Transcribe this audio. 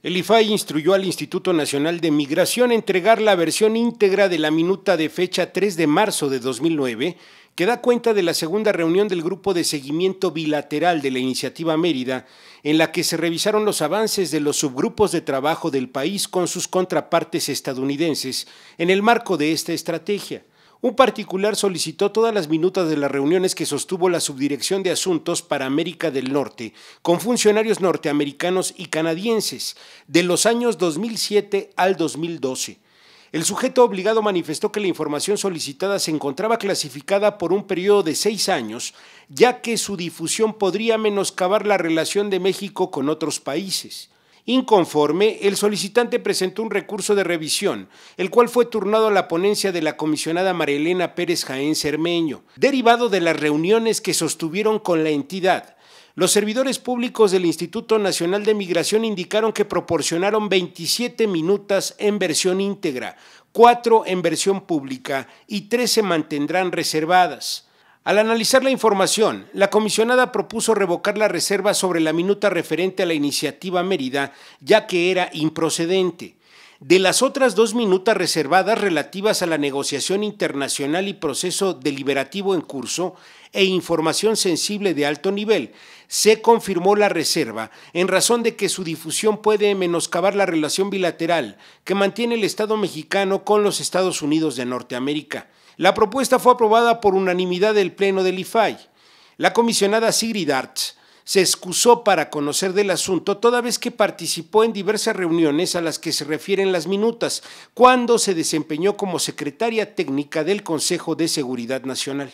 El IFAI instruyó al Instituto Nacional de Migración a entregar la versión íntegra de la minuta de fecha 3 de marzo de 2009, que da cuenta de la segunda reunión del Grupo de Seguimiento Bilateral de la Iniciativa Mérida, en la que se revisaron los avances de los subgrupos de trabajo del país con sus contrapartes estadounidenses en el marco de esta estrategia. Un particular solicitó todas las minutas de las reuniones que sostuvo la Subdirección de Asuntos para América del Norte con funcionarios norteamericanos y canadienses de los años 2007 al 2012. El sujeto obligado manifestó que la información solicitada se encontraba clasificada por un periodo de seis años, ya que su difusión podría menoscabar la relación de México con otros países. Inconforme, el solicitante presentó un recurso de revisión, el cual fue turnado a la ponencia de la comisionada Marilena Pérez Jaén Cermeño, derivado de las reuniones que sostuvieron con la entidad. Los servidores públicos del Instituto Nacional de Migración indicaron que proporcionaron 27 minutas en versión íntegra, 4 en versión pública y 3 se mantendrán reservadas. Al analizar la información, la comisionada propuso revocar la reserva sobre la minuta referente a la iniciativa Mérida, ya que era improcedente. De las otras dos minutas reservadas relativas a la negociación internacional y proceso deliberativo en curso e información sensible de alto nivel, se confirmó la reserva en razón de que su difusión puede menoscabar la relación bilateral que mantiene el Estado mexicano con los Estados Unidos de Norteamérica. La propuesta fue aprobada por unanimidad del Pleno del IFAI. La comisionada Sigrid Arts se excusó para conocer del asunto toda vez que participó en diversas reuniones a las que se refieren las minutas, cuando se desempeñó como secretaria técnica del Consejo de Seguridad Nacional.